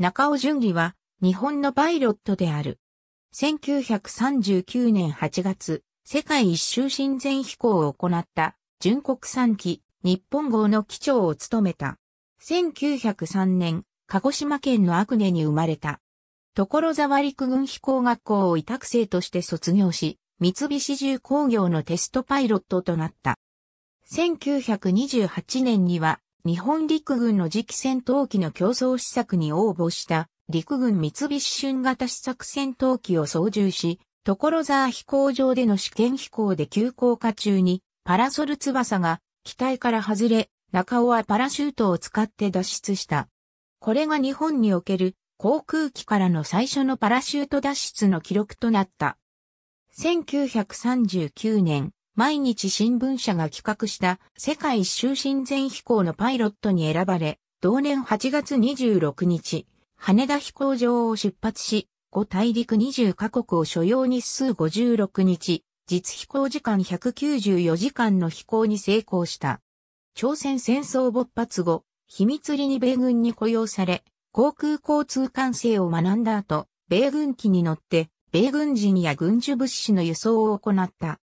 中尾淳理は日本のパイロットである。1939年8月、世界一周親善飛行を行った純国産機日本号の機長を務めた。1903年、鹿児島県の阿久根に生まれた。所沢陸軍飛行学校を委託生として卒業し、三菱重工業のテストパイロットとなった。1928年には日本陸軍の次期戦闘機の競争施策に応募した陸軍三菱春型試作戦闘機を操縦し、所沢飛行場での試験飛行で急降下中にパラソル翼が機体から外れ、中尾はパラシュートを使って脱出した。これが日本における航空機からの最初のパラシュート脱出の記録となった。1939年、毎日新聞社が企画した世界一周親善飛行のパイロットに選ばれ、同年8月26日、羽田飛行場を出発し、5大陸20カ国を所要日数56日、実飛行時間194時間の飛行に成功した。朝鮮戦争勃発後、秘密裏に米軍に雇用され、航空交通管制を学んだ後、米軍機に乗って、米軍人や軍需物資の輸送を行った。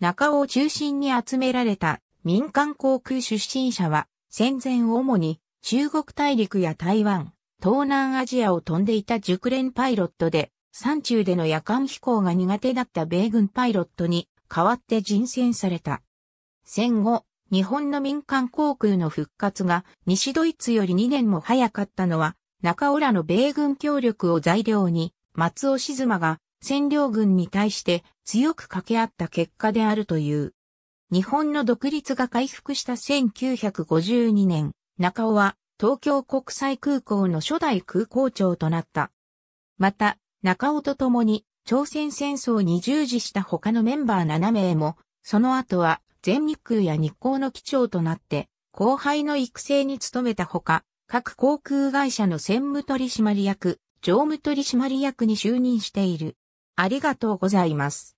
中尾を中心に集められた民間航空出身者は、戦前主に中国大陸や台湾、東南アジアを飛んでいた熟練パイロットで、山中での夜間飛行が苦手だった米軍パイロットに代わって人選された。戦後、日本の民間航空の復活が西ドイツより2年も早かったのは、中尾らの米軍協力を材料に、松尾静馬が占領軍に対して強く掛け合った結果であるという。日本の独立が回復した1952年、中尾は東京国際空港の初代空港長となった。また、中尾と共に朝鮮戦争に従事した他のメンバー7名も、その後は全日空や日航の機長となって、後輩の育成に努めたほか、各航空会社の専務取締役、常務取締役に就任している。ありがとうございます。